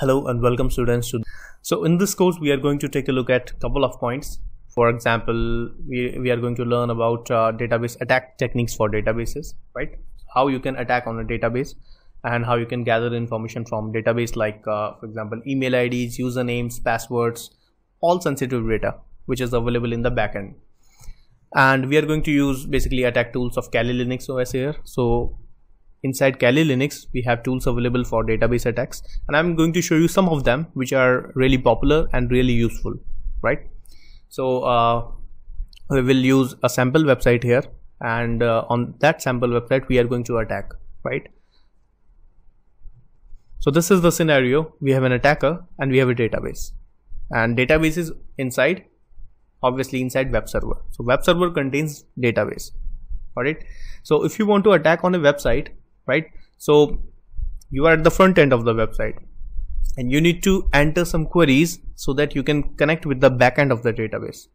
Hello and welcome students to so in this course we are going to take a look at couple of points for example we, we are going to learn about uh, database attack techniques for databases right how you can attack on a database and how you can gather information from database like uh, for example email IDs usernames passwords all sensitive data which is available in the backend and we are going to use basically attack tools of Kali Linux OS here so inside Kali Linux we have tools available for database attacks and I'm going to show you some of them which are really popular and really useful right so uh, we will use a sample website here and uh, on that sample website we are going to attack right so this is the scenario we have an attacker and we have a database and database is inside obviously inside web server so web server contains database alright so if you want to attack on a website right so you are at the front end of the website and you need to enter some queries so that you can connect with the backend of the database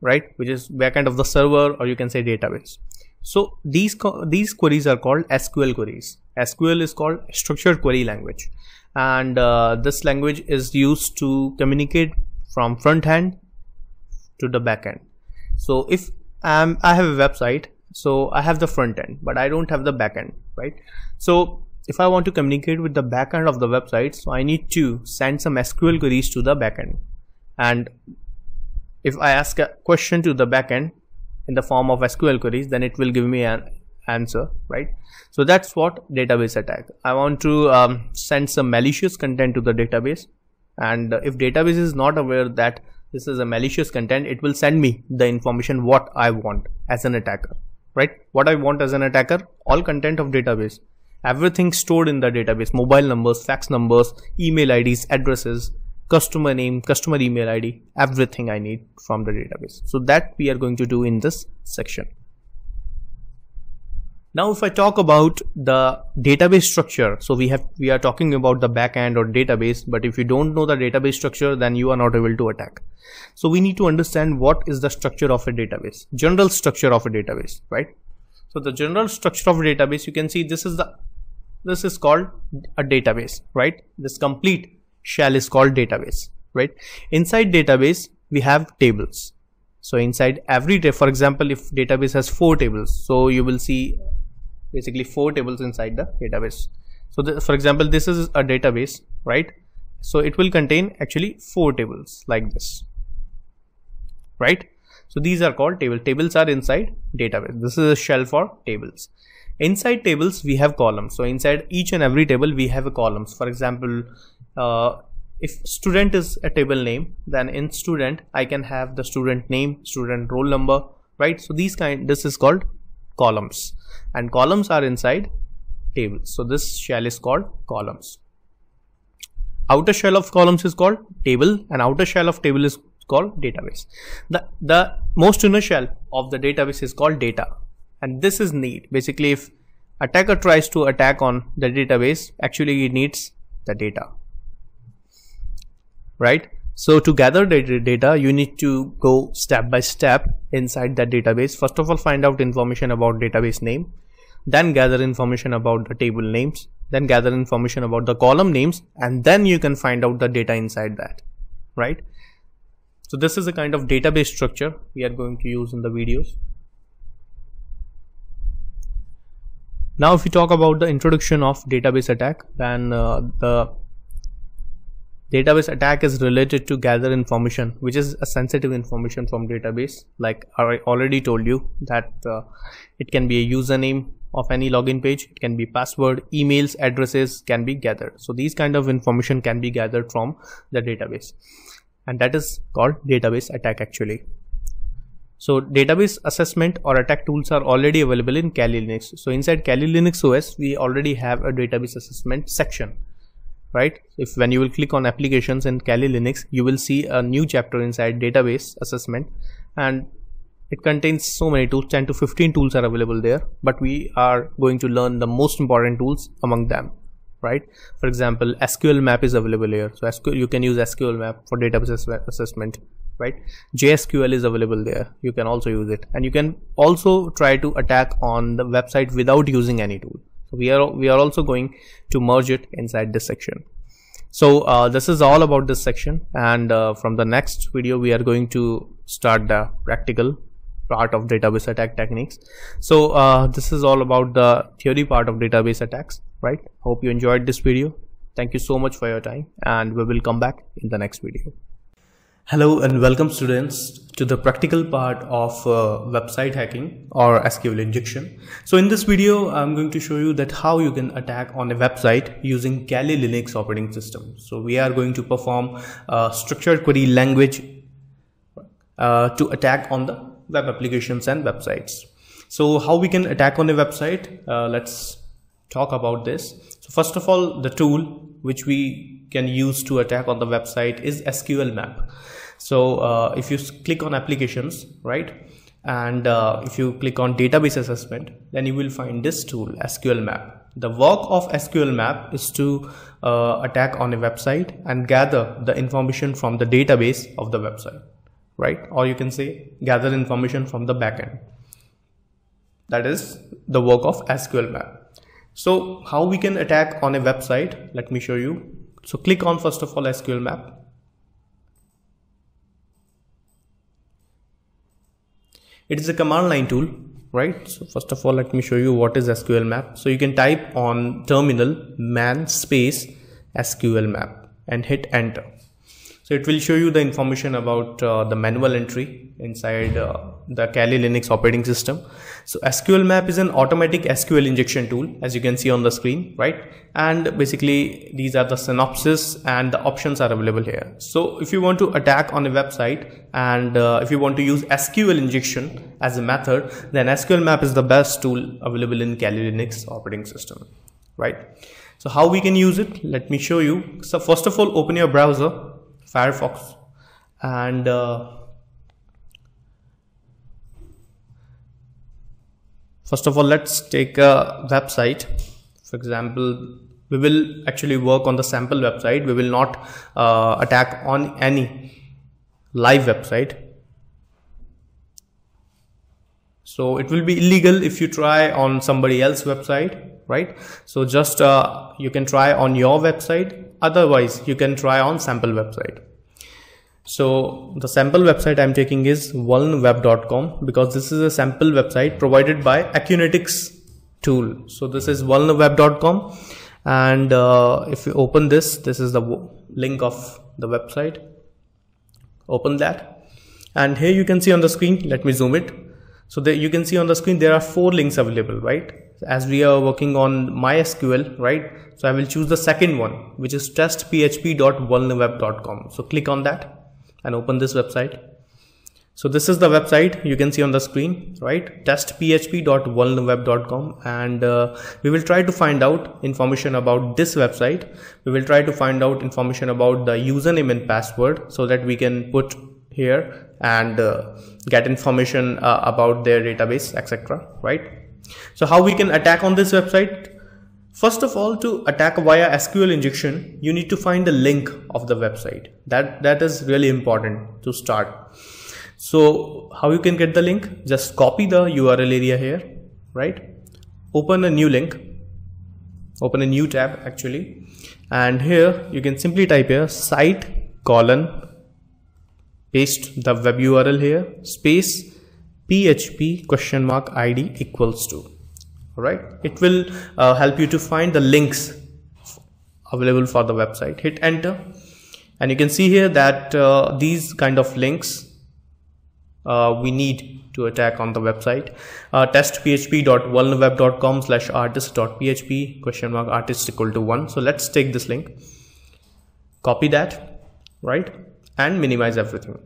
right which is backend of the server or you can say database so these these queries are called sql queries sql is called structured query language and uh, this language is used to communicate from front end to the backend so if um, i have a website so I have the front end but I don't have the back end right so if I want to communicate with the back end of the website so I need to send some SQL queries to the back end and if I ask a question to the back end in the form of SQL queries then it will give me an answer right so that's what database attack I want to um, send some malicious content to the database and if database is not aware that this is a malicious content it will send me the information what I want as an attacker right what i want as an attacker all content of database everything stored in the database mobile numbers fax numbers email ids addresses customer name customer email id everything i need from the database so that we are going to do in this section now, if I talk about the database structure, so we have we are talking about the backend or database, but if you don't know the database structure, then you are not able to attack. So we need to understand what is the structure of a database, general structure of a database, right? So the general structure of a database, you can see this is the this is called a database, right? This complete shell is called database, right? Inside database, we have tables, so inside every day for example if database has four tables so you will see basically four tables inside the database. So the, for example, this is a database, right? So it will contain actually four tables like this, right? So these are called table. Tables are inside database. This is a shell for tables. Inside tables, we have columns. So inside each and every table, we have columns. For example, uh, if student is a table name, then in student, I can have the student name, student roll number, right? So these kind, this is called columns and columns are inside tables. So this shell is called columns. Outer shell of columns is called table and outer shell of table is called database. The, the most inner shell of the database is called data and this is need. Basically if attacker tries to attack on the database actually he needs the data right so to gather data, you need to go step by step inside that database. First of all, find out information about database name, then gather information about the table names, then gather information about the column names, and then you can find out the data inside that, right? So this is a kind of database structure we are going to use in the videos. Now, if we talk about the introduction of database attack, then uh, the Database attack is related to gather information, which is a sensitive information from database. Like I already told you that uh, it can be a username of any login page. It can be password, emails, addresses can be gathered. So these kind of information can be gathered from the database. And that is called database attack actually. So database assessment or attack tools are already available in Kali Linux. So inside Kali Linux OS, we already have a database assessment section right if when you will click on applications in kali linux you will see a new chapter inside database assessment and it contains so many tools 10 to 15 tools are available there but we are going to learn the most important tools among them right for example sql map is available here so SQL, you can use sql map for database assessment right jsql is available there you can also use it and you can also try to attack on the website without using any tool so we are we are also going to merge it inside this section so uh, this is all about this section and uh, from the next video we are going to start the practical part of database attack techniques so uh, this is all about the theory part of database attacks right hope you enjoyed this video thank you so much for your time and we will come back in the next video Hello and welcome students to the practical part of uh, website hacking or SQL injection. So in this video, I'm going to show you that how you can attack on a website using Kali Linux operating system. So we are going to perform a uh, structured query language uh, to attack on the web applications and websites. So how we can attack on a website? Uh, let's talk about this. So first of all, the tool which we can use to attack on the website is SQL map so uh, if you click on applications right and uh, if you click on database assessment then you will find this tool sql map the work of sql map is to uh, attack on a website and gather the information from the database of the website right or you can say gather information from the backend that is the work of sql map so how we can attack on a website let me show you so click on first of all sql map it is a command line tool right so first of all let me show you what is sql map so you can type on terminal man space sql map and hit enter so it will show you the information about uh, the manual entry inside uh, the Kali Linux operating system. So SQL map is an automatic SQL injection tool as you can see on the screen, right? And basically these are the synopsis and the options are available here. So if you want to attack on a website and uh, if you want to use SQL injection as a method, then SQL map is the best tool available in Kali Linux operating system, right? So how we can use it? Let me show you. So first of all, open your browser Firefox and uh, first of all let's take a website for example we will actually work on the sample website we will not uh, attack on any live website so it will be illegal if you try on somebody else website right so just uh, you can try on your website Otherwise, you can try on sample website. So the sample website I'm taking is vulnweb.com because this is a sample website provided by Acunetics tool. So this is vulnweb.com and uh, if you open this, this is the link of the website. Open that and here you can see on the screen, let me zoom it. So that you can see on the screen, there are four links available, right? as we are working on MySQL, right? So I will choose the second one, which is testphp.vulnerweb.com. So click on that and open this website. So this is the website you can see on the screen, right? Testphp.vulnerweb.com and uh, we will try to find out information about this website. We will try to find out information about the username and password so that we can put here and uh, get information uh, about their database, etc. Right? So how we can attack on this website? First of all, to attack via SQL injection, you need to find the link of the website. That that is really important to start. So how you can get the link? Just copy the URL area here, right? Open a new link, open a new tab actually. And here you can simply type here site colon paste the web URL here space php question mark id equals to right? it will uh, help you to find the links available for the website hit enter and you can see here that uh, these kind of links uh, we need to attack on the website uh, test php.vulnerweb.com slash artist.php question mark artist equal to one so let's take this link copy that right and minimize everything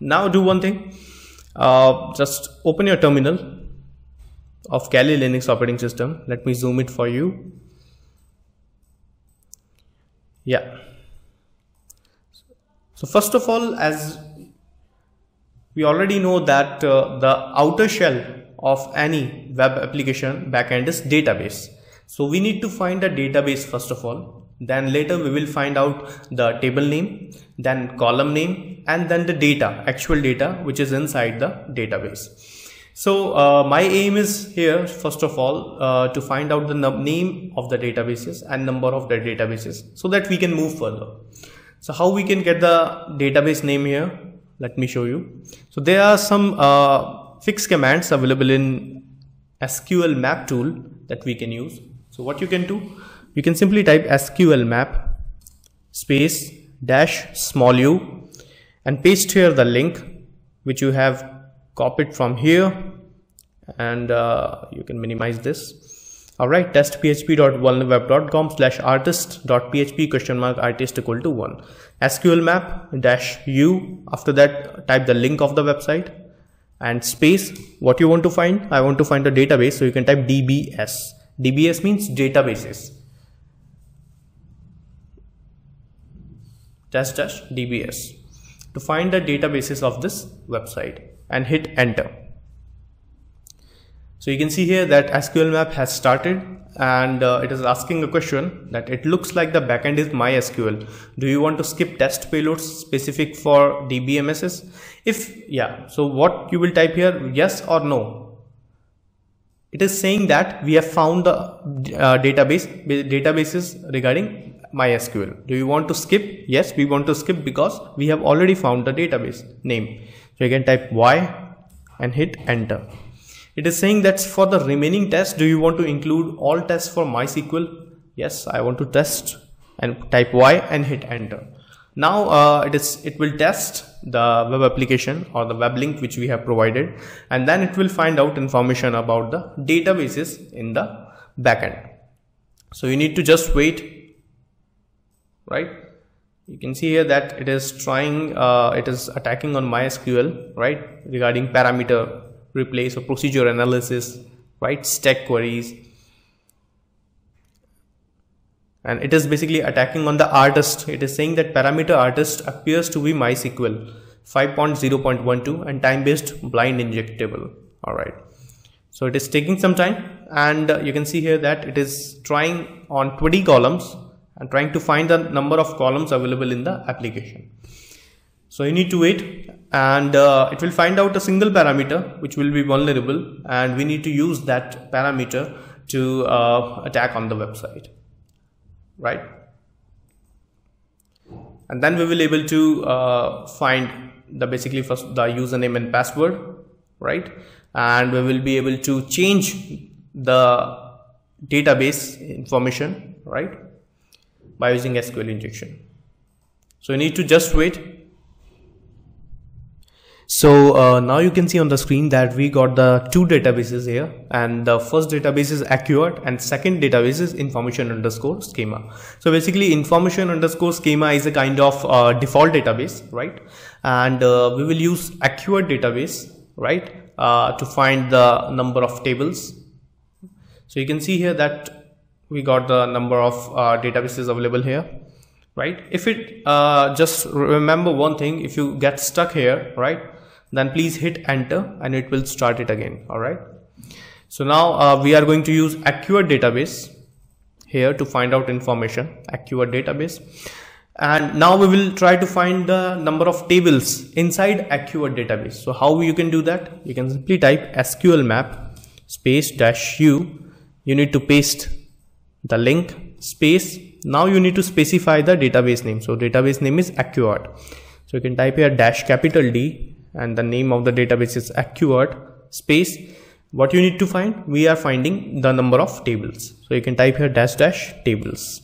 now do one thing uh, just open your terminal of Kali Linux operating system. Let me zoom it for you. Yeah. So first of all, as we already know that uh, the outer shell of any web application backend is database. So we need to find a database first of all then later we will find out the table name then column name and then the data actual data which is inside the database so uh, my aim is here first of all uh, to find out the name of the databases and number of the databases so that we can move further so how we can get the database name here let me show you so there are some uh, fixed commands available in SQL map tool that we can use so what you can do you can simply type SQL map space dash small u and paste here the link which you have copied from here and uh, you can minimize this all right test php.vulnerweb.com slash artist.php question mark artist equal to one sql map dash u after that type the link of the website and space what you want to find i want to find a database so you can type dbs dbs means databases Test dash dbs to find the databases of this website and hit enter. So you can see here that SQL map has started and uh, it is asking a question that it looks like the backend is MySQL. Do you want to skip test payloads specific for DBMSs? If yeah, so what you will type here yes or no. It is saying that we have found the uh, database databases regarding MySQL. Do you want to skip? Yes, we want to skip because we have already found the database name. So you can type Y and hit enter. It is saying that for the remaining tests, do you want to include all tests for MySQL? Yes, I want to test and type Y and hit enter. Now uh, it is it will test the web application or the web link which we have provided and then it will find out information about the databases in the backend. So you need to just wait right you can see here that it is trying uh, it is attacking on mysql right regarding parameter replace or procedure analysis right stack queries and it is basically attacking on the artist it is saying that parameter artist appears to be mysql 5.0.12 and time based blind injectable all right so it is taking some time and uh, you can see here that it is trying on 20 columns and trying to find the number of columns available in the application. So you need to wait and uh, it will find out a single parameter which will be vulnerable and we need to use that parameter to uh, attack on the website, right? And then we will able to uh, find the basically first the username and password, right? And we will be able to change the database information, right? by using SQL injection. So you need to just wait so uh, now you can see on the screen that we got the two databases here and the first database is accurate and second database is information underscore schema. So basically information underscore schema is a kind of uh, default database, right? And uh, we will use accurate database, right? Uh, to find the number of tables. So you can see here that we got the number of uh, databases available here right if it uh, just remember one thing if you get stuck here right then please hit enter and it will start it again all right so now uh, we are going to use accurate database here to find out information accurate database and now we will try to find the number of tables inside accurate database so how you can do that you can simply type sql map space dash u you need to paste the link space now you need to specify the database name so database name is accurate so you can type here dash capital d and the name of the database is accurate space what you need to find we are finding the number of tables so you can type here dash dash tables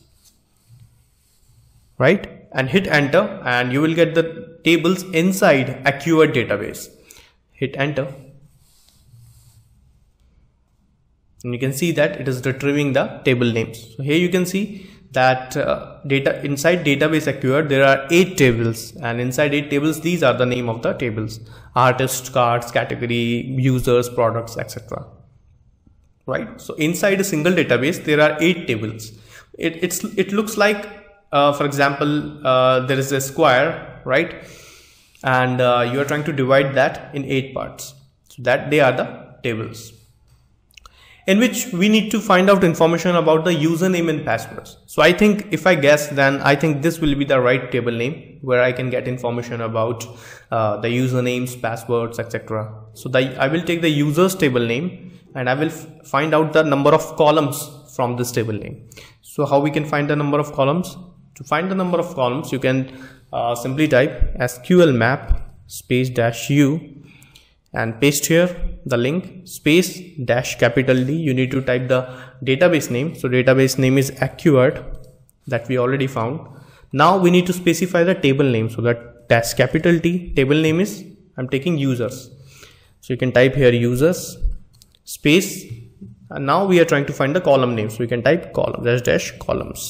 right and hit enter and you will get the tables inside accurate database hit enter and you can see that it is retrieving the table names so here you can see that uh, data inside database acquired there are eight tables and inside eight tables these are the name of the tables artist cards category users products etc right so inside a single database there are eight tables it, it's it looks like uh, for example uh, there is a square right and uh, you are trying to divide that in eight parts so that they are the tables in which we need to find out information about the username and passwords. So I think if I guess, then I think this will be the right table name where I can get information about uh, the usernames, passwords, etc. So the, I will take the users table name and I will find out the number of columns from this table name. So how we can find the number of columns? To find the number of columns, you can uh, simply type SQL map space dash u and paste here the link space dash capital D you need to type the database name so database name is accurate that we already found now we need to specify the table name so that dash capital T table name is I'm taking users so you can type here users space and now we are trying to find the column name so we can type column dash dash columns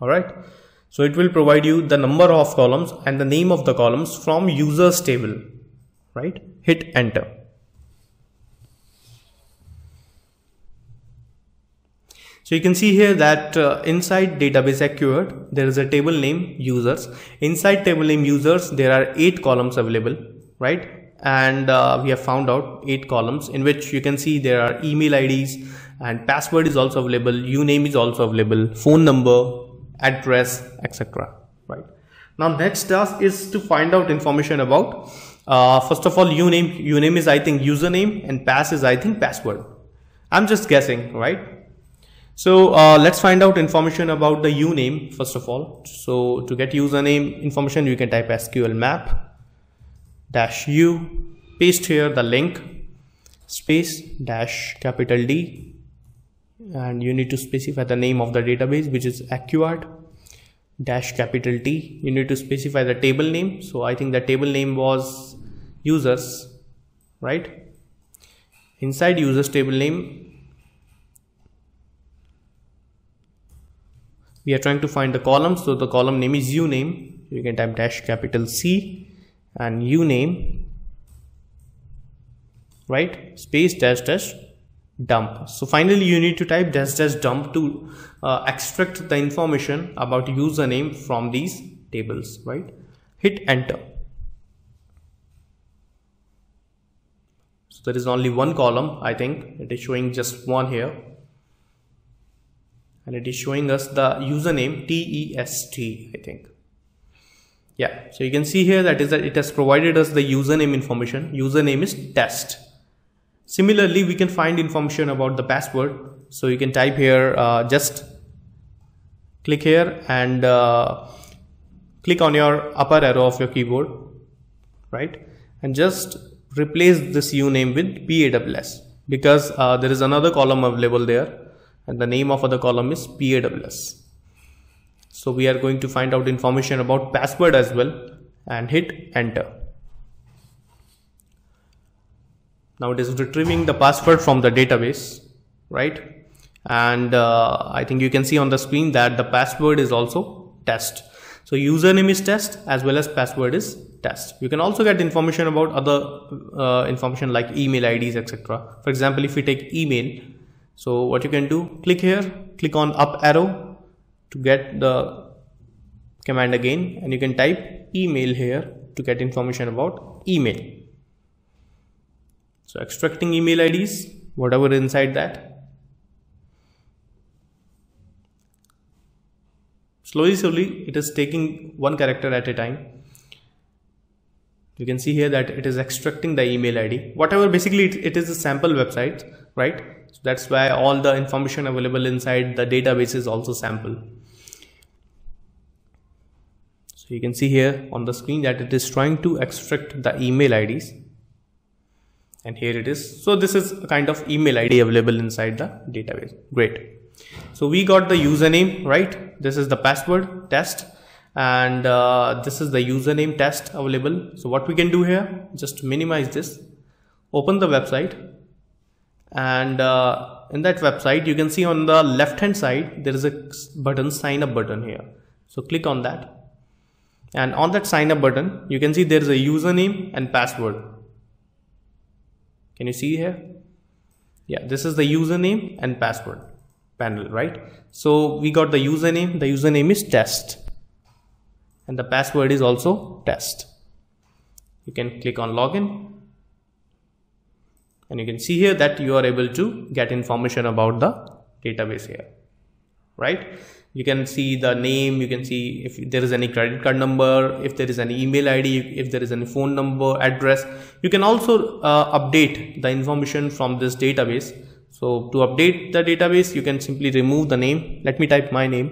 all right so it will provide you the number of columns and the name of the columns from users table right hit enter So you can see here that uh, inside database acquired, there is a table name users. Inside table name users, there are eight columns available, right? And uh, we have found out eight columns in which you can see there are email IDs and password is also available. Uname is also available, phone number, address, etc. Right? Now next task is to find out information about uh, first of all, uname, uname is I think username and pass is I think password. I'm just guessing, right? So uh, let's find out information about the uname first of all. So to get username information, you can type SQL map dash u, paste here the link space dash capital D and you need to specify the name of the database which is acquired dash capital T you need to specify the table name so I think the table name was users right inside users table name we are trying to find the column so the column name is uname you can type dash capital C and uname right space dash dash dump so finally you need to type dash dash dump to uh, extract the information about username from these tables right hit enter so there is only one column I think it is showing just one here and it is showing us the username test I think yeah so you can see here that is that it has provided us the username information username is test similarly we can find information about the password so you can type here uh, just click here and uh, click on your upper arrow of your keyboard right and just replace this u name with PAWS because uh, there is another column available there and the name of other column is PAWS. So we are going to find out information about password as well and hit enter. Now it is retrieving the password from the database, right? And uh, I think you can see on the screen that the password is also test. So username is test as well as password is test. You can also get information about other uh, information like email IDs, etc. For example, if we take email, so what you can do, click here, click on up arrow to get the command again, and you can type email here to get information about email. So extracting email IDs, whatever inside that, slowly slowly it is taking one character at a time you can see here that it is extracting the email id whatever basically it, it is a sample website right so that's why all the information available inside the database is also sample so you can see here on the screen that it is trying to extract the email ids and here it is so this is a kind of email id available inside the database great so we got the username right this is the password test and uh, this is the username test available so what we can do here just minimize this open the website and uh, in that website you can see on the left hand side there is a button sign up button here so click on that and on that sign up button you can see there is a username and password can you see here yeah this is the username and password panel, right? So we got the username, the username is test and the password is also test. You can click on login and you can see here that you are able to get information about the database here, right? You can see the name, you can see if there is any credit card number, if there is an email ID, if there is any phone number, address. You can also uh, update the information from this database so to update the database you can simply remove the name let me type my name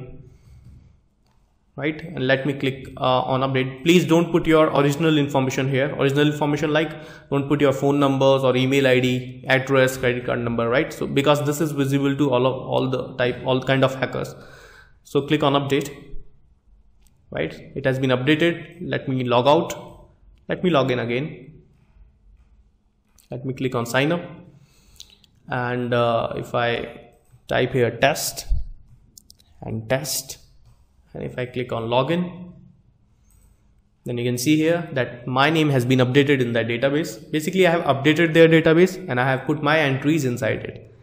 right and let me click uh, on update please don't put your original information here original information like don't put your phone numbers or email id address credit card number right so because this is visible to all of all the type all kind of hackers so click on update right it has been updated let me log out let me log in again let me click on sign up and uh, if I type here test and test and if I click on login then you can see here that my name has been updated in that database basically I have updated their database and I have put my entries inside it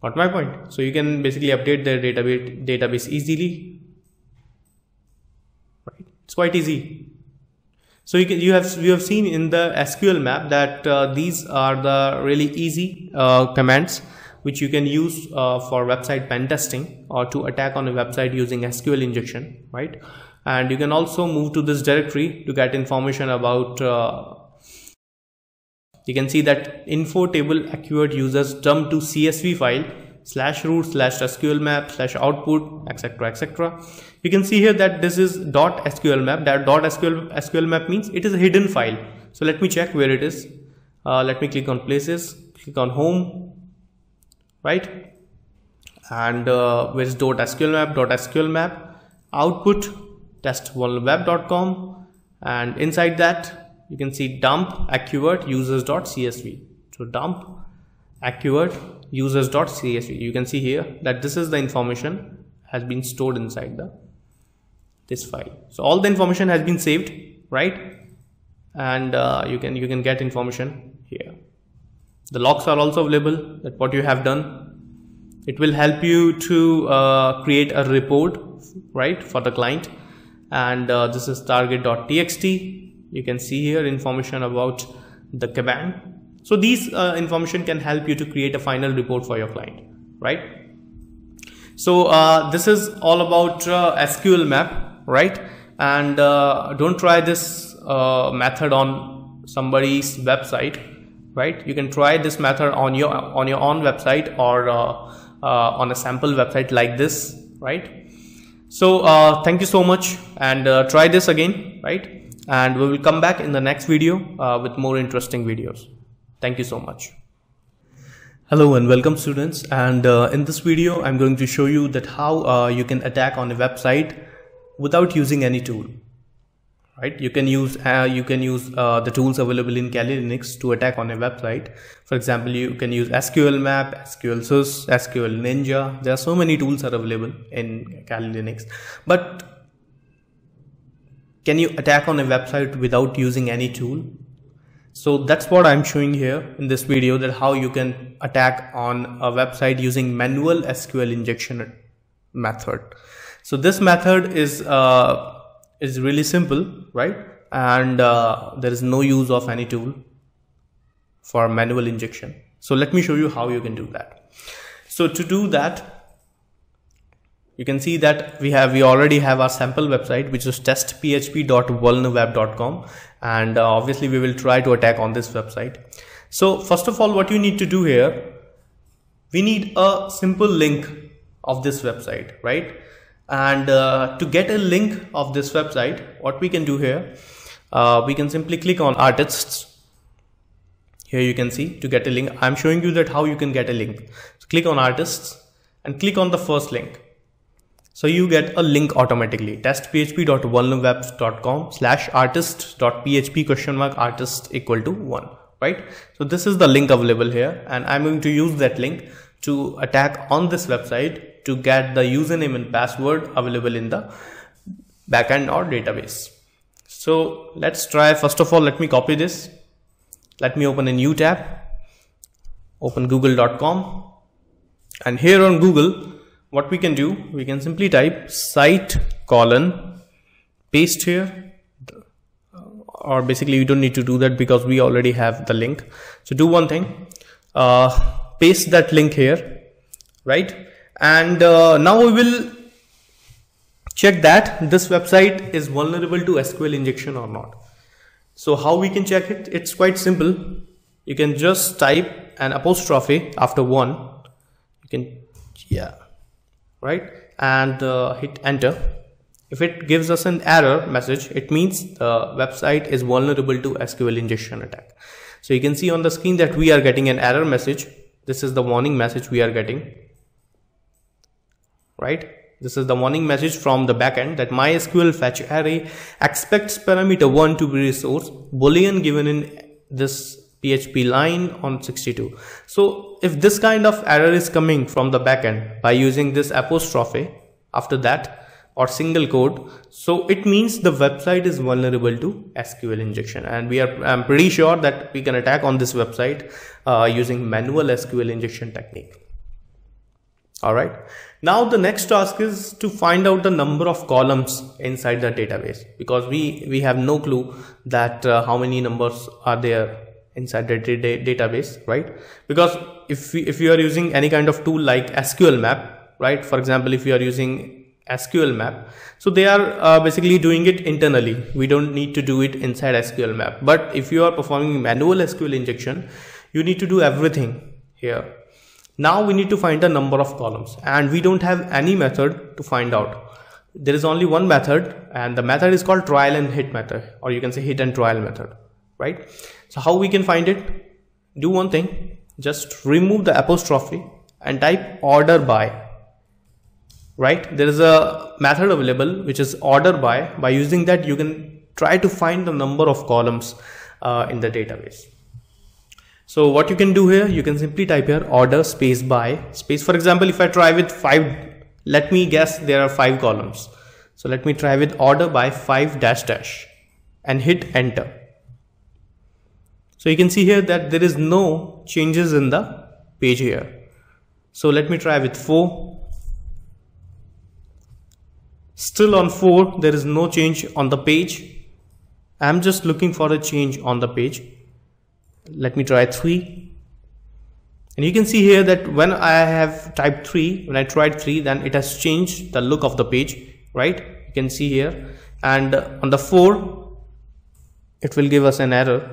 got my point so you can basically update their database database easily right it's quite easy so you, can, you have you have seen in the SQL map that uh, these are the really easy uh, commands which you can use uh, for website pen testing or to attack on a website using SQL injection, right? And you can also move to this directory to get information about. Uh, you can see that info table accurate users dump to CSV file slash root slash SQL map slash output etc etc you can see here that this is .sql map that .sql SQL map means it is a hidden file so let me check where it is uh, let me click on places click on home right and uh, where's .sql map .sql map output test webcom and inside that you can see dump accurate users.csv so dump accurate users.csv you can see here that this is the information has been stored inside the this file so all the information has been saved right and uh, you can you can get information here the logs are also available that what you have done it will help you to uh, create a report right for the client and uh, this is target.txt you can see here information about the Kaban so these uh, information can help you to create a final report for your client right so uh, this is all about uh, SQL map right and uh, don't try this uh, method on somebody's website right you can try this method on your on your own website or uh, uh, on a sample website like this right so uh, thank you so much and try this again right and we will come back in the next video with more interesting videos thank you so much Hello and welcome students and uh, in this video I'm going to show you that how uh, you can attack on a website without using any tool right you can use uh, you can use uh, the tools available in kali linux to attack on a website for example you can use sql map sql sys sql ninja there are so many tools are available in kali linux but can you attack on a website without using any tool so that's what i'm showing here in this video that how you can attack on a website using manual sql injection method so this method is uh, is really simple, right? And uh, there is no use of any tool for manual injection. So let me show you how you can do that. So to do that, you can see that we have we already have our sample website which is testphp.vulnerweb.com and uh, obviously we will try to attack on this website so first of all what you need to do here we need a simple link of this website right and uh, to get a link of this website what we can do here uh, we can simply click on artists here you can see to get a link I'm showing you that how you can get a link so click on artists and click on the first link so you get a link automatically testphp.vulnerwebs.com slash artist.php question mark artist equal to one right so this is the link available here and I'm going to use that link to attack on this website to get the username and password available in the backend or database. So let's try first of all let me copy this. Let me open a new tab. Open google.com and here on Google what we can do we can simply type site colon paste here uh, or basically you don't need to do that because we already have the link. So do one thing uh, paste that link here right and uh, now we will check that this website is vulnerable to SQL injection or not. So how we can check it? It's quite simple. You can just type an apostrophe after one. You can, yeah, right? And uh, hit enter. If it gives us an error message, it means the website is vulnerable to SQL injection attack. So you can see on the screen that we are getting an error message. This is the warning message we are getting right? This is the warning message from the backend that MySQL fetch array expects parameter 1 to be resource boolean given in this PHP line on 62. So if this kind of error is coming from the backend by using this apostrophe after that or single quote, so it means the website is vulnerable to SQL injection and we are I'm pretty sure that we can attack on this website uh, using manual SQL injection technique all right now the next task is to find out the number of columns inside the database because we we have no clue that uh, how many numbers are there inside the database right because if we, if you are using any kind of tool like sql map right for example if you are using SQL map. So they are uh, basically doing it internally. We don't need to do it inside SQL map. But if you are performing manual SQL injection, you need to do everything here. Now we need to find the number of columns and we don't have any method to find out. There is only one method and the method is called trial and hit method or you can say hit and trial method, right? So how we can find it? Do one thing, just remove the apostrophe and type order by, right? There is a method available which is order by. By using that you can try to find the number of columns uh, in the database. So what you can do here, you can simply type here order space by space. For example, if I try with five, let me guess there are five columns. So let me try with order by five dash dash and hit enter. So you can see here that there is no changes in the page here. So let me try with four. Still on four, there is no change on the page. I'm just looking for a change on the page let me try 3 and you can see here that when I have typed 3 when I tried 3 then it has changed the look of the page right you can see here and on the 4 it will give us an error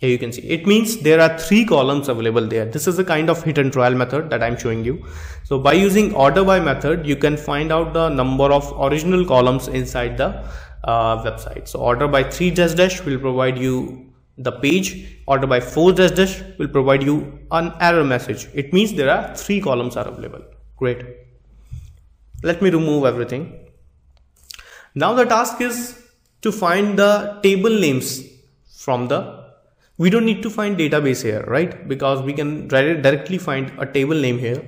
here you can see it means there are three columns available there this is a kind of hit and trial method that i'm showing you so by using order by method you can find out the number of original columns inside the uh, website so order by 3 dash dash will provide you the page order by force dash dash will provide you an error message. It means there are three columns are available. Great. Let me remove everything. Now the task is to find the table names from the we don't need to find database here right because we can directly find a table name here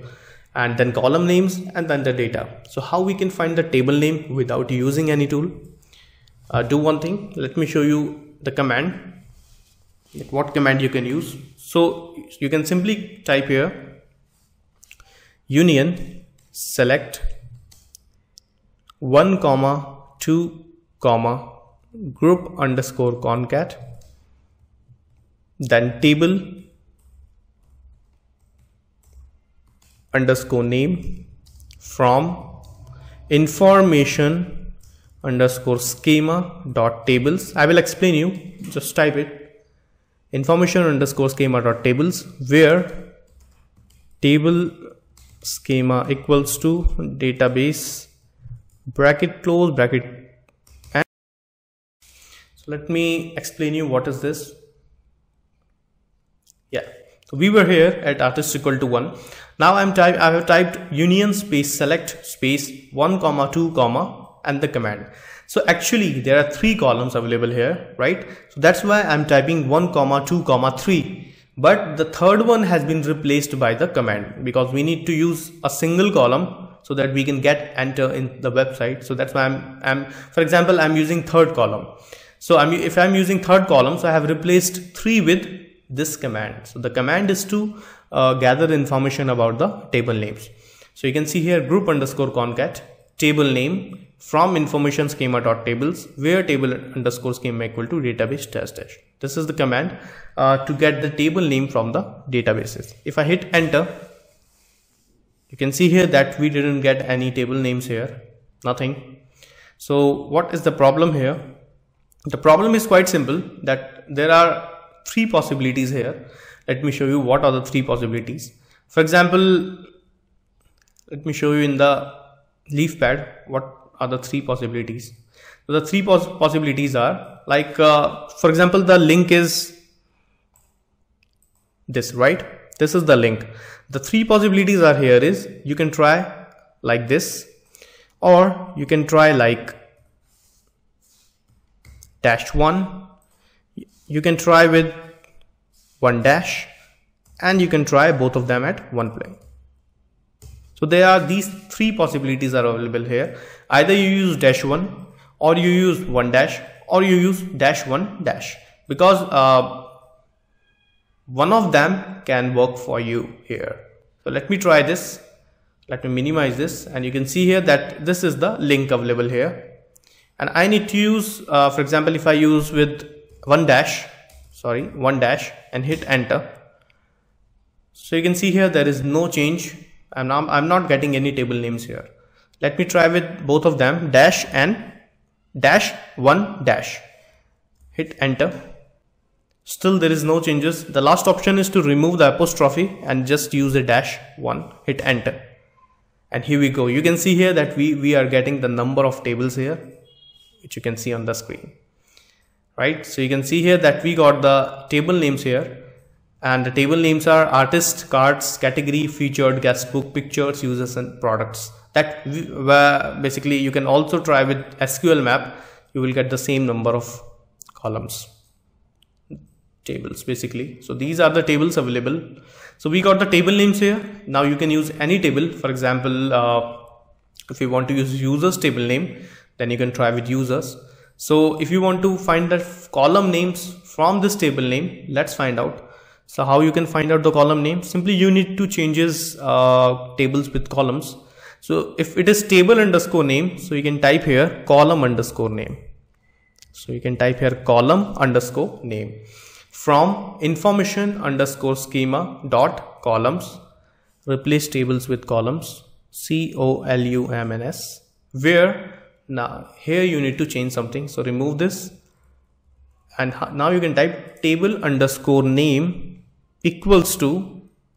and then column names and then the data so how we can find the table name without using any tool uh, do one thing let me show you the command what command you can use so you can simply type here union select 1 comma 2 comma group underscore concat then table underscore name from information underscore schema dot tables i will explain you just type it information underscore schema dot tables where table schema equals to database bracket close bracket and so let me explain you what is this yeah so we were here at artist equal to one now i'm type i have typed union space select space one comma two comma and the command so actually there are three columns available here, right? So that's why I'm typing 1 comma 2 comma 3 but the third one has been replaced by the command because we need to use a single column so that we can get enter in the website so that's why I'm, I'm for example I'm using third column so I'm if I'm using third column so I have replaced three with this command so the command is to uh, gather information about the table names so you can see here group underscore concat table name from information schema dot tables where table underscore schema equal to database dash dash this is the command uh, to get the table name from the databases if i hit enter you can see here that we didn't get any table names here nothing so what is the problem here the problem is quite simple that there are three possibilities here let me show you what are the three possibilities for example let me show you in the leaf pad what are the three possibilities. So the three pos possibilities are like, uh, for example, the link is this, right? This is the link. The three possibilities are here is you can try like this or you can try like dash one. You can try with one dash and you can try both of them at one play. So there are these three possibilities are available here. Either you use dash one or you use one dash or you use dash one dash because uh, one of them can work for you here. So let me try this. Let me minimize this and you can see here that this is the link available here. And I need to use, uh, for example, if I use with one dash, sorry, one dash and hit enter. So you can see here there is no change I'm not, I'm not getting any table names here. Let me try with both of them dash and dash one dash. Hit enter. Still there is no changes. The last option is to remove the apostrophe and just use a dash one. Hit enter. And here we go. You can see here that we, we are getting the number of tables here, which you can see on the screen right so you can see here that we got the table names here and the table names are artist cards category featured guestbook pictures users and products that basically you can also try with sql map you will get the same number of columns tables basically so these are the tables available so we got the table names here now you can use any table for example uh, if you want to use users table name then you can try with users so if you want to find the column names from this table name let's find out so how you can find out the column name? Simply you need to changes uh, tables with columns. So if it is table underscore name, so you can type here column underscore name. So you can type here column underscore name from information underscore schema dot columns replace tables with columns C O L U M N S where now here you need to change something so remove this and now you can type table underscore name equals to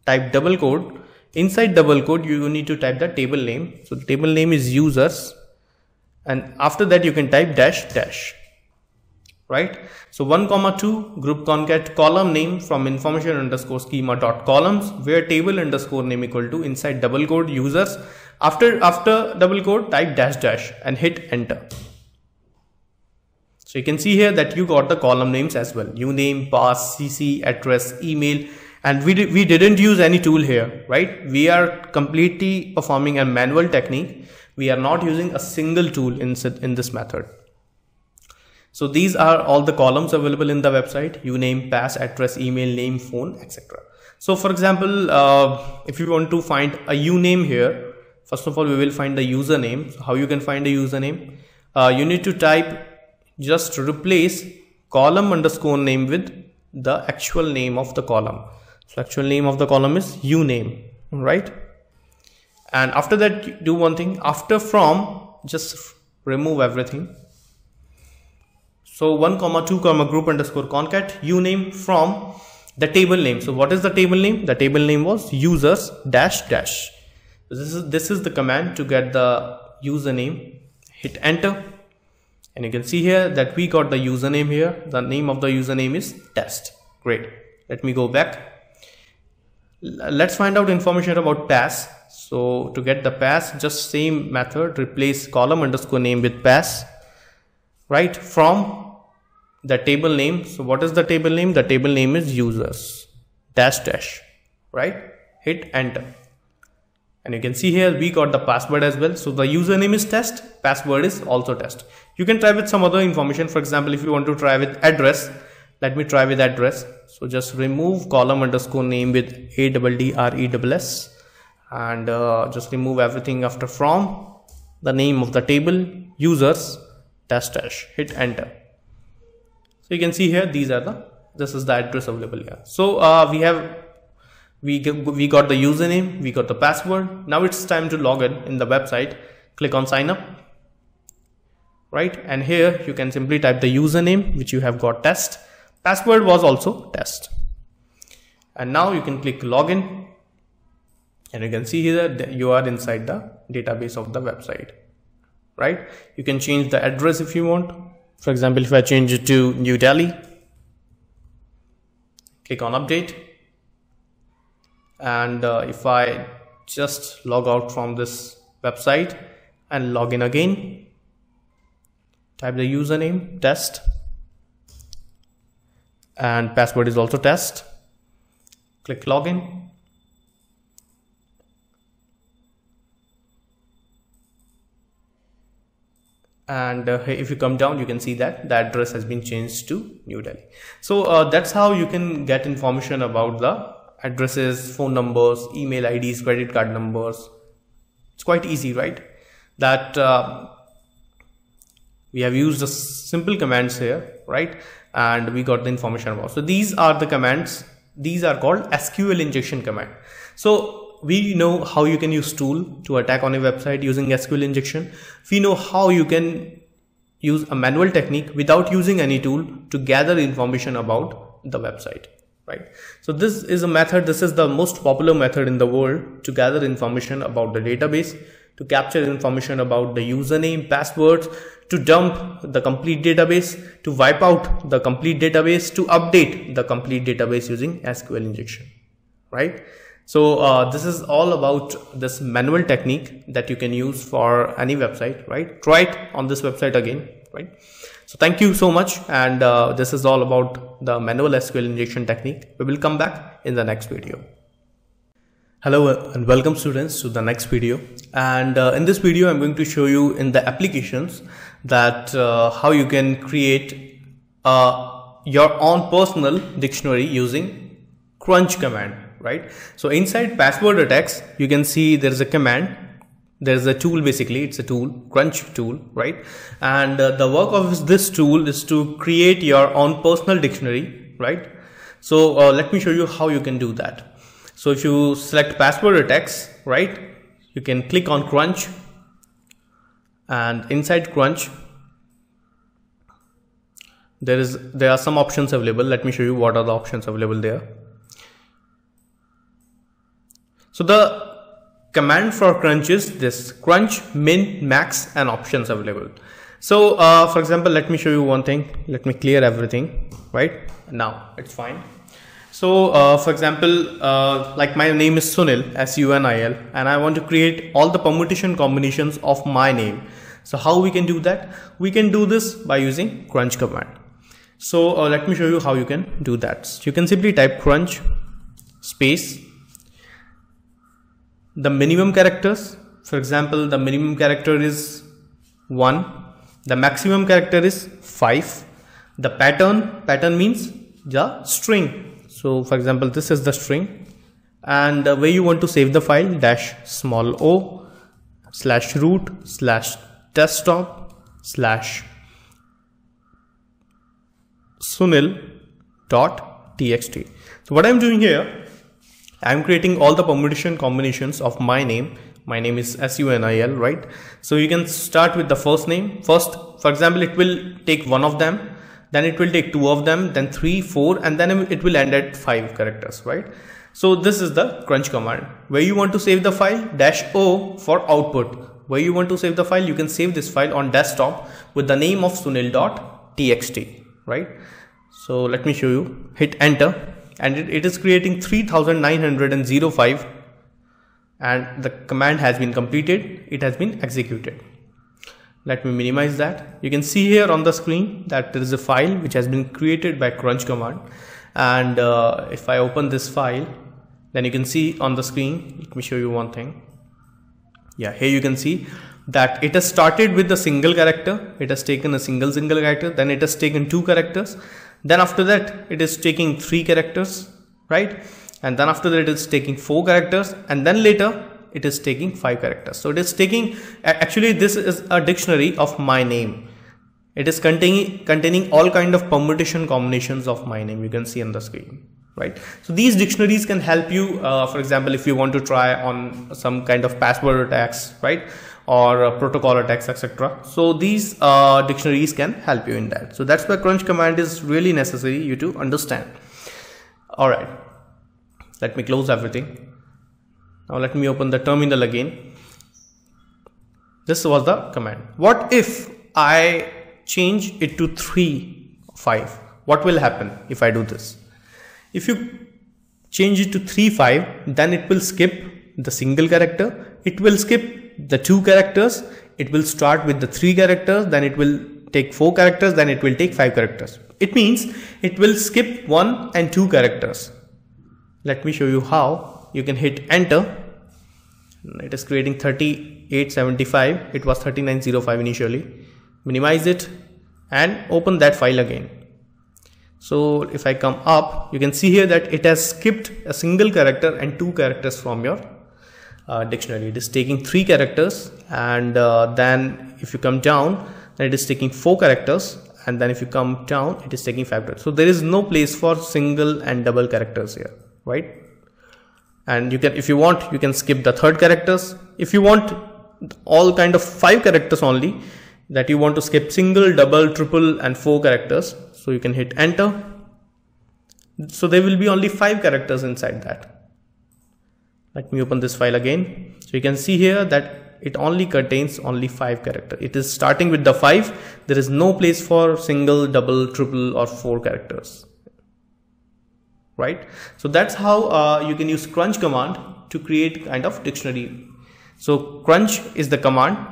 type double quote inside double quote you need to type the table name so table name is users and after that you can type dash dash right so 1 comma 2 group concat column name from information underscore schema dot columns where table underscore name equal to inside double quote users after after double quote type dash dash and hit enter so you can see here that you got the column names as well. name, pass, CC, address, email, and we, we didn't use any tool here, right? We are completely performing a manual technique. We are not using a single tool in, in this method. So these are all the columns available in the website, name, pass, address, email, name, phone, etc. So for example, uh, if you want to find a uname here, first of all, we will find the username. So how you can find a username? Uh, you need to type just replace column underscore name with the actual name of the column so actual name of the column is uname right and after that do one thing after from just remove everything so 1 comma 2 comma group underscore concat uname from the table name so what is the table name the table name was users dash dash this is this is the command to get the username hit enter and you can see here that we got the username here the name of the username is test great let me go back let's find out information about pass so to get the pass just same method replace column underscore name with pass right from the table name so what is the table name the table name is users dash dash right hit enter and you can see here we got the password as well so the username is test password is also test you can try with some other information for example if you want to try with address let me try with address so just remove column underscore name with a double d r e double s and uh, just remove everything after from the name of the table users dash dash hit enter so you can see here these are the this is the address available here so uh, we have we, we got the username, we got the password. Now it's time to log in in the website. Click on sign up. Right. And here you can simply type the username, which you have got test. Password was also test. And now you can click login. And you can see here that you are inside the database of the website. Right. You can change the address if you want. For example, if I change it to New Delhi, click on update and uh, if I just log out from this website and log in again type the username test and password is also test click login and uh, if you come down you can see that the address has been changed to New Delhi so uh, that's how you can get information about the addresses, phone numbers, email IDs, credit card numbers. It's quite easy, right? That uh, we have used the simple commands here, right? And we got the information about. So these are the commands. These are called SQL injection command. So we know how you can use tool to attack on a website using SQL injection. We know how you can use a manual technique without using any tool to gather information about the website right? So this is a method, this is the most popular method in the world to gather information about the database, to capture information about the username, passwords, to dump the complete database, to wipe out the complete database, to update the complete database using SQL injection, right? So uh, this is all about this manual technique that you can use for any website, right? Try it on this website again, right? So thank you so much. And uh, this is all about the manual SQL injection technique. We will come back in the next video. Hello uh, and welcome students to the next video and uh, in this video I'm going to show you in the applications that uh, how you can create uh, your own personal dictionary using crunch command right so inside password attacks you can see there's a command there's a tool basically it's a tool crunch tool right and uh, the work of this tool is to create your own personal dictionary right so uh, let me show you how you can do that so if you select password or text right you can click on crunch and inside crunch there is there are some options available let me show you what are the options available there so the command for crunch is this crunch min max and options available so uh, for example let me show you one thing let me clear everything right now it's fine so uh, for example uh, like my name is Sunil S-U-N-I-L and I want to create all the permutation combinations of my name so how we can do that we can do this by using crunch command so uh, let me show you how you can do that so you can simply type crunch space the minimum characters for example the minimum character is 1 the maximum character is 5 the pattern pattern means the string so for example this is the string and the way you want to save the file dash small o slash root slash desktop slash sunil dot txt so what i'm doing here I'm creating all the permutation combinations of my name. My name is S-U-N-I-L, right? So you can start with the first name. First, for example, it will take one of them, then it will take two of them, then three, four, and then it will end at five characters, right? So this is the crunch command. Where you want to save the file, dash O for output. Where you want to save the file, you can save this file on desktop with the name of sunil.txt, right? So let me show you, hit enter and it, it is creating 3905 and the command has been completed it has been executed let me minimize that you can see here on the screen that there is a file which has been created by crunch command and uh, if I open this file then you can see on the screen let me show you one thing yeah here you can see that it has started with a single character it has taken a single single character then it has taken two characters then after that it is taking three characters right and then after that it is taking four characters and then later it is taking five characters so it is taking actually this is a dictionary of my name it is containing containing all kind of permutation combinations of my name you can see on the screen right so these dictionaries can help you uh, for example if you want to try on some kind of password attacks right or uh, protocol attacks etc so these uh, dictionaries can help you in that so that's why crunch command is really necessary you to understand all right let me close everything now let me open the terminal again this was the command what if i change it to 3 5 what will happen if i do this if you change it to 3 5 then it will skip the single character it will skip the two characters, it will start with the three characters, then it will take four characters, then it will take five characters. It means it will skip one and two characters. Let me show you how. You can hit enter. It is creating 3875. It was 3905 initially. Minimize it and open that file again. So if I come up, you can see here that it has skipped a single character and two characters from your uh, dictionary. It is taking three characters and uh, then if you come down, then it is taking four characters and then if you come down, it is taking five characters. So there is no place for single and double characters here, right? And you can, if you want, you can skip the third characters. If you want all kind of five characters only, that you want to skip single, double, triple and four characters. So you can hit enter. So there will be only five characters inside that let me open this file again so you can see here that it only contains only five character it is starting with the five there is no place for single double triple or four characters right so that's how uh, you can use crunch command to create kind of dictionary so crunch is the command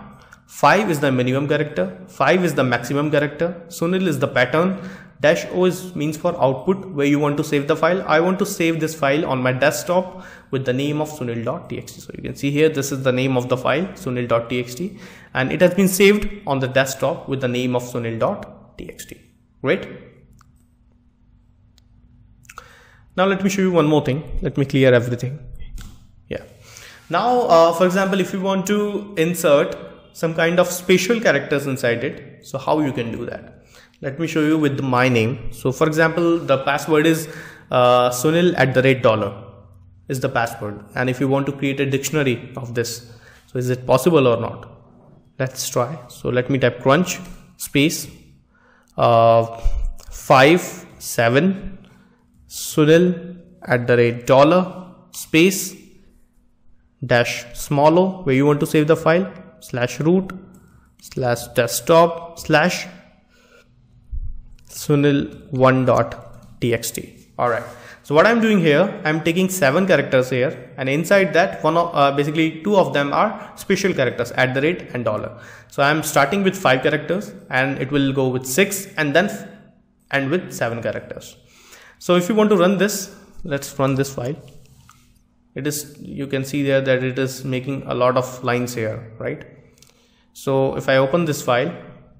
5 is the minimum character 5 is the maximum character sunil is the pattern dash o is means for output where you want to save the file i want to save this file on my desktop with the name of sunil.txt so you can see here this is the name of the file sunil.txt and it has been saved on the desktop with the name of sunil.txt Great. now let me show you one more thing let me clear everything yeah now uh, for example if you want to insert some kind of special characters inside it so how you can do that let me show you with my name so for example the password is uh, sunil at the rate dollar is the password and if you want to create a dictionary of this so is it possible or not let's try so let me type crunch space uh, 5 7 sunil at the rate dollar space dash smallo where you want to save the file slash root slash desktop slash sunil1.txt. All right. So what I'm doing here, I'm taking seven characters here and inside that one of, uh, basically two of them are special characters at the rate and dollar. So I'm starting with five characters and it will go with six and then and with seven characters. So if you want to run this, let's run this file. It is, you can see there that it is making a lot of lines here, right? So if I open this file,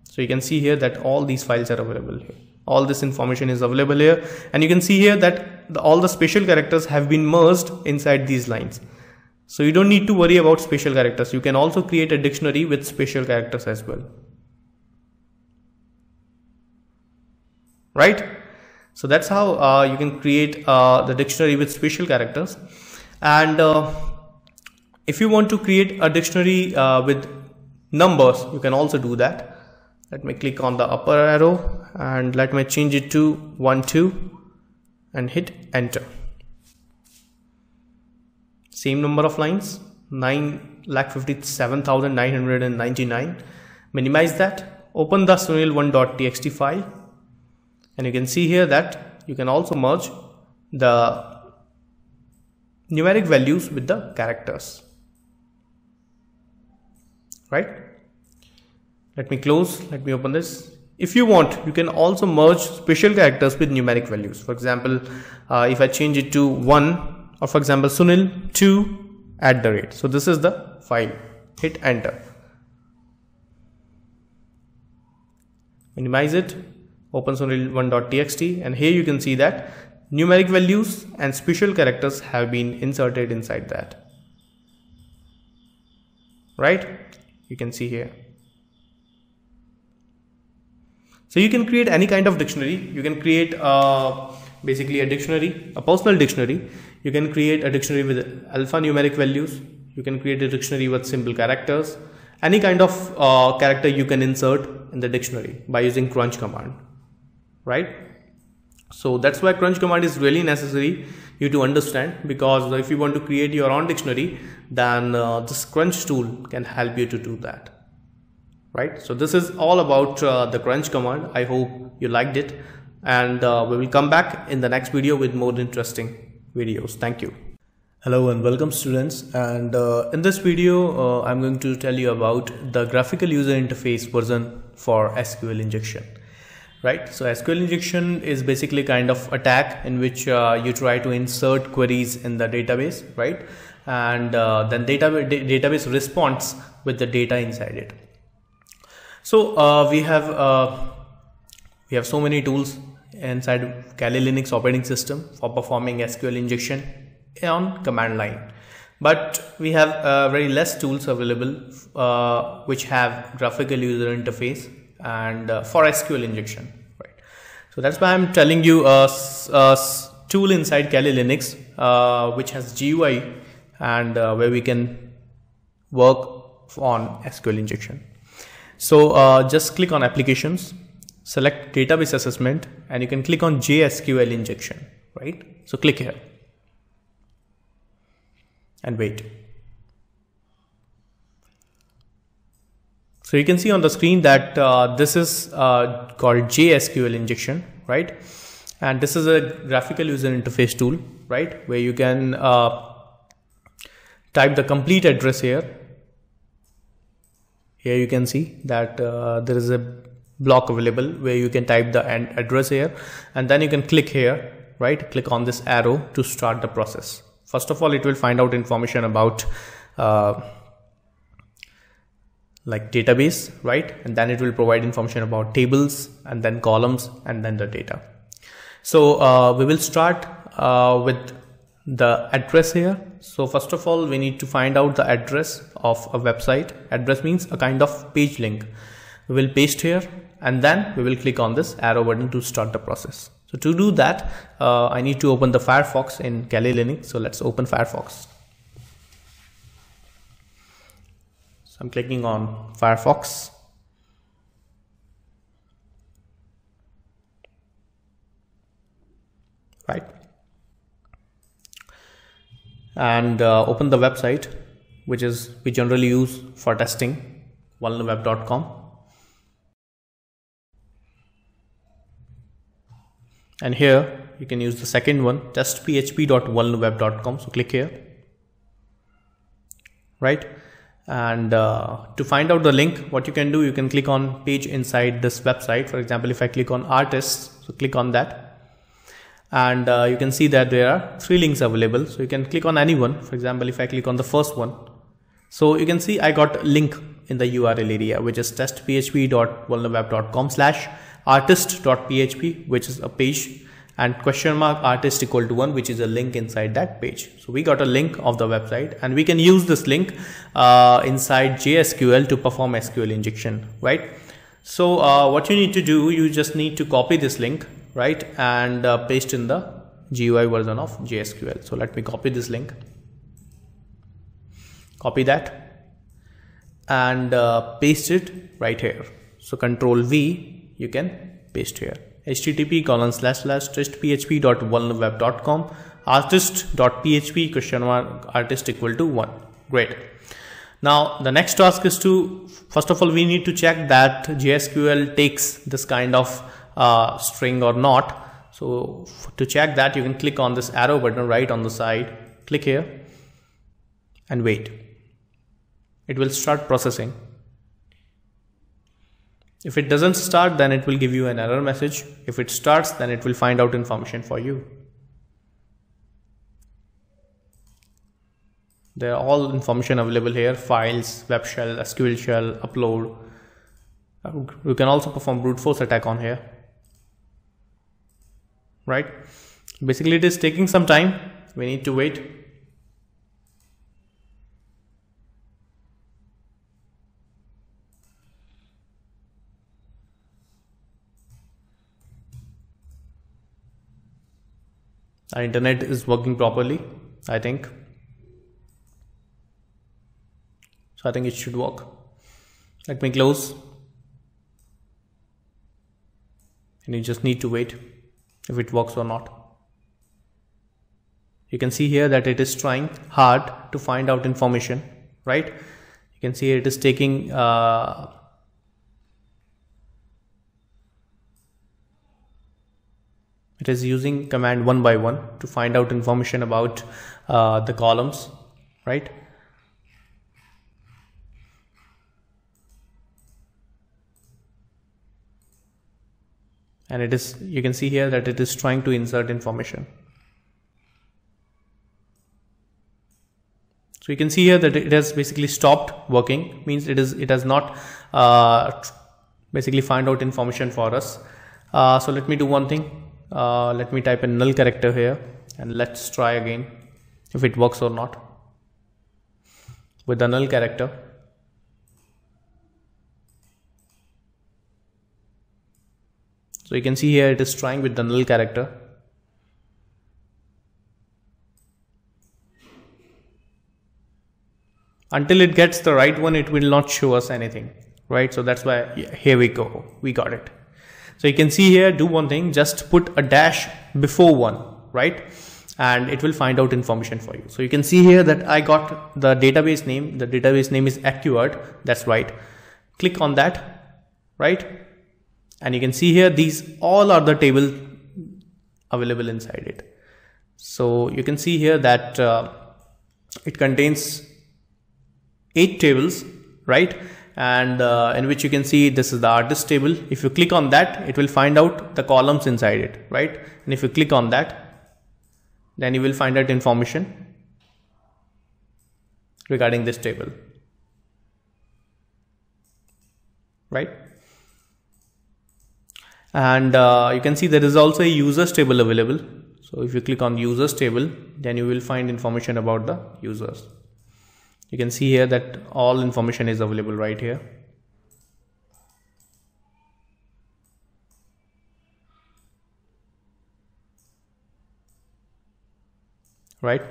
so you can see here that all these files are available here all this information is available here and you can see here that the, all the special characters have been merged inside these lines so you don't need to worry about special characters you can also create a dictionary with special characters as well right so that's how uh, you can create uh, the dictionary with special characters and uh, if you want to create a dictionary uh, with numbers you can also do that let me click on the upper arrow and let me change it to 1 2 and hit enter same number of lines 9 lakh 57999 minimize that open the sunil1.txt file and you can see here that you can also merge the numeric values with the characters right let me close let me open this if you want you can also merge special characters with numeric values for example uh, if i change it to 1 or for example sunil 2 at the rate so this is the file hit enter minimize it open sunil1.txt and here you can see that numeric values and special characters have been inserted inside that right you can see here So you can create any kind of dictionary. You can create uh, basically a dictionary, a personal dictionary. You can create a dictionary with alphanumeric values. You can create a dictionary with simple characters. Any kind of uh, character you can insert in the dictionary by using crunch command, right? So that's why crunch command is really necessary you to understand because if you want to create your own dictionary, then uh, this crunch tool can help you to do that right so this is all about uh, the crunch command i hope you liked it and uh, we will come back in the next video with more interesting videos thank you hello and welcome students and uh, in this video uh, i'm going to tell you about the graphical user interface version for sql injection right so sql injection is basically kind of attack in which uh, you try to insert queries in the database right and uh, then database database responds with the data inside it so uh, we have uh, we have so many tools inside Kali Linux operating system for performing SQL injection on command line but we have uh, very less tools available uh, which have graphical user interface and uh, for SQL injection right so that's why I'm telling you a, uh, a uh, tool inside Kali Linux uh, which has GUI and where we can work on SQL injection so uh, just click on applications, select database assessment, and you can click on JSQL injection, right? So click here and wait. So you can see on the screen that uh, this is uh, called JSQL injection, right? And this is a graphical user interface tool, right? Where you can uh, type the complete address here here you can see that uh, there is a block available where you can type the address here and then you can click here right click on this arrow to start the process first of all it will find out information about uh, like database right and then it will provide information about tables and then columns and then the data so uh, we will start uh, with the address here so first of all we need to find out the address of a website address means a kind of page link we will paste here and then we will click on this arrow button to start the process so to do that uh, I need to open the Firefox in Kali Linux so let's open Firefox so I'm clicking on Firefox right and uh, open the website which is we generally use for testing vulnerweb.com. and here you can use the second one testphp.vulnerweb.com. so click here right and uh, to find out the link what you can do you can click on page inside this website for example if I click on artists so click on that and uh, you can see that there are three links available so you can click on any one for example if I click on the first one so you can see I got link in the URL area which is testphp.vulnerweb.com slash artist.php which is a page and question mark artist equal to one which is a link inside that page so we got a link of the website and we can use this link uh, inside JSQL to perform SQL injection right so uh, what you need to do you just need to copy this link right and uh, paste in the GUI version of JSQL so let me copy this link copy that and uh, paste it right here so control V you can paste here http colon slash slash testphp.vulnerweb.com artist.php question mark artist equal to one great now the next task is to first of all we need to check that JSQL takes this kind of uh, string or not so to check that you can click on this arrow button right on the side click here and wait it will start processing if it doesn't start then it will give you an error message if it starts then it will find out information for you there are all information available here files web shell sql shell upload uh, you can also perform brute force attack on here right basically it is taking some time we need to wait our internet is working properly I think so I think it should work let me close and you just need to wait if it works or not. You can see here that it is trying hard to find out information, right? You can see it is taking uh, it is using command one by one to find out information about uh, the columns, right? and it is you can see here that it is trying to insert information so you can see here that it has basically stopped working means it is it has not uh, basically find out information for us uh, so let me do one thing uh, let me type a null character here and let's try again if it works or not with the null character So you can see here it is trying with the null character. Until it gets the right one, it will not show us anything, right? So that's why yeah, here we go. We got it. So you can see here, do one thing, just put a dash before one, right? And it will find out information for you. So you can see here that I got the database name. The database name is accurate That's right. Click on that, right? and you can see here these all are the table available inside it so you can see here that uh, it contains eight tables right and uh, in which you can see this is the artist table if you click on that it will find out the columns inside it right and if you click on that then you will find out information regarding this table right and uh, you can see there is also a users table available so if you click on users table then you will find information about the users you can see here that all information is available right here right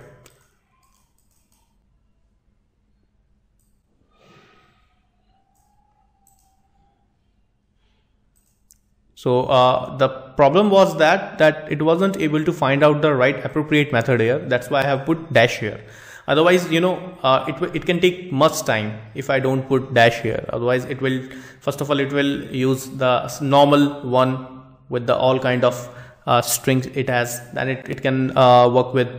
So uh, the problem was that that it wasn't able to find out the right appropriate method here. That's why I have put dash here. Otherwise, you know, uh, it it can take much time if I don't put dash here. Otherwise, it will first of all it will use the normal one with the all kind of uh, strings it has. Then it it can uh, work with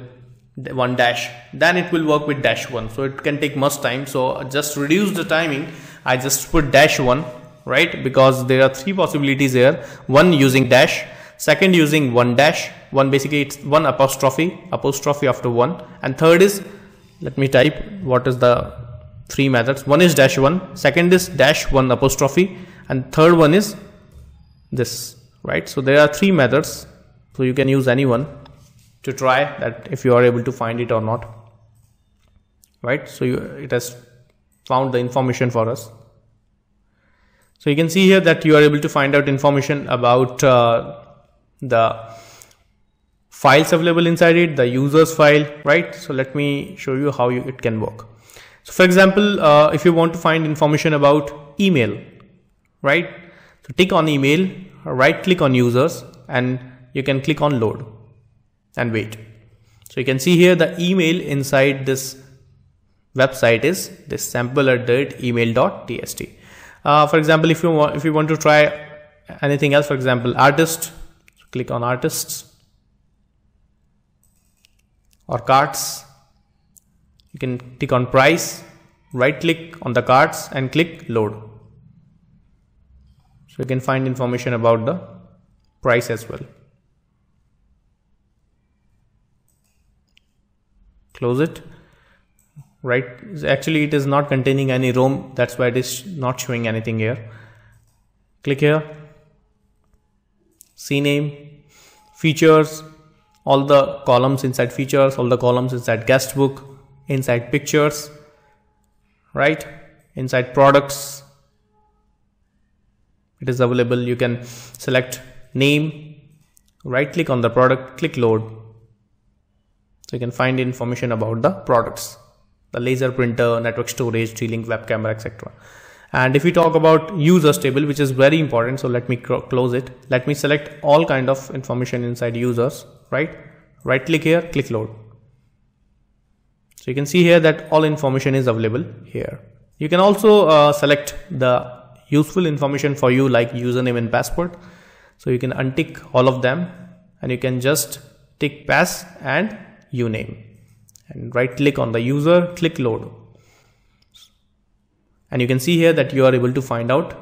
one dash. Then it will work with dash one. So it can take much time. So just reduce the timing. I just put dash one right because there are three possibilities here one using dash second using one dash one basically it's one apostrophe apostrophe after one and third is let me type what is the three methods one is dash one second is dash one apostrophe and third one is this right so there are three methods so you can use anyone to try that if you are able to find it or not right so you, it has found the information for us so you can see here that you are able to find out information about uh, the files available inside it, the users file, right? So let me show you how you, it can work. So for example, uh, if you want to find information about email, right? So tick on email, right click on users and you can click on load and wait. So you can see here the email inside this website is this sample at email.txt uh, for example if you want if you want to try anything else for example artist click on artists or cards you can click on price right click on the cards and click load so you can find information about the price as well close it right actually it is not containing any ROM that's why it is not showing anything here click here cname features all the columns inside features all the columns inside guestbook inside pictures right inside products it is available you can select name right click on the product click load so you can find information about the products the laser printer, network storage, 3 link web camera, etc. And if we talk about users table, which is very important, so let me close it. Let me select all kind of information inside users, right? Right click here, click load. So you can see here that all information is available here. You can also uh, select the useful information for you like username and password. So you can untick all of them and you can just tick pass and uname and right click on the user click load and you can see here that you are able to find out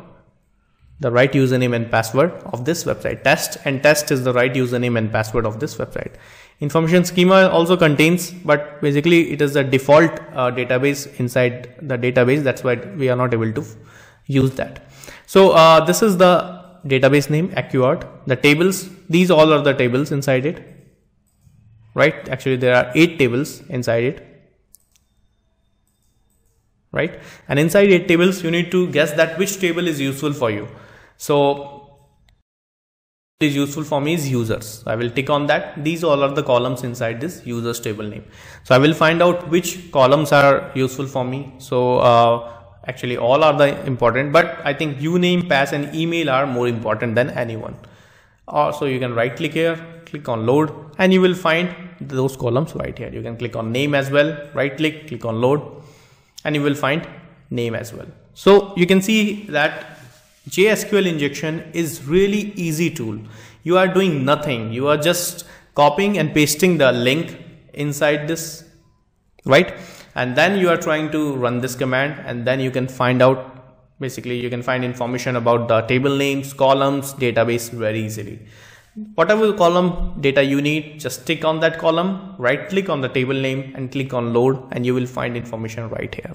the right username and password of this website test and test is the right username and password of this website information schema also contains but basically it is the default uh, database inside the database that's why we are not able to use that so uh, this is the database name accurate the tables these all are the tables inside it right actually there are eight tables inside it right and inside eight tables you need to guess that which table is useful for you so is useful for me is users so i will tick on that these all are the columns inside this users table name so i will find out which columns are useful for me so uh, actually all are the important but i think name pass and email are more important than anyone also you can right click here click on load and you will find those columns right here you can click on name as well right click click on load and you will find name as well so you can see that JSQL injection is really easy tool you are doing nothing you are just copying and pasting the link inside this right and then you are trying to run this command and then you can find out basically you can find information about the table names columns database very easily whatever column data you need just click on that column right click on the table name and click on load and you will find information right here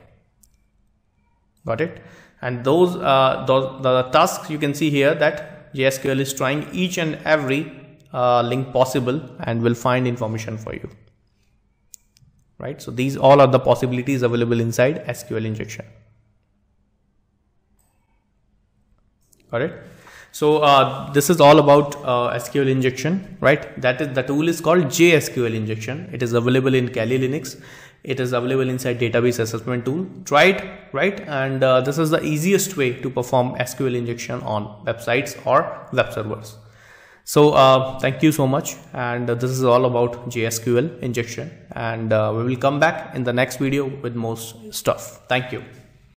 got it and those uh, the, the tasks you can see here that JSQL is trying each and every uh, link possible and will find information for you right so these all are the possibilities available inside SQL injection all right so uh, this is all about uh, SQL injection, right? That is the tool is called JSQL injection. It is available in Kali Linux. It is available inside database assessment tool. Try it, right? And uh, this is the easiest way to perform SQL injection on websites or web servers. So uh, thank you so much. And uh, this is all about JSQL injection. And uh, we will come back in the next video with more stuff. Thank you.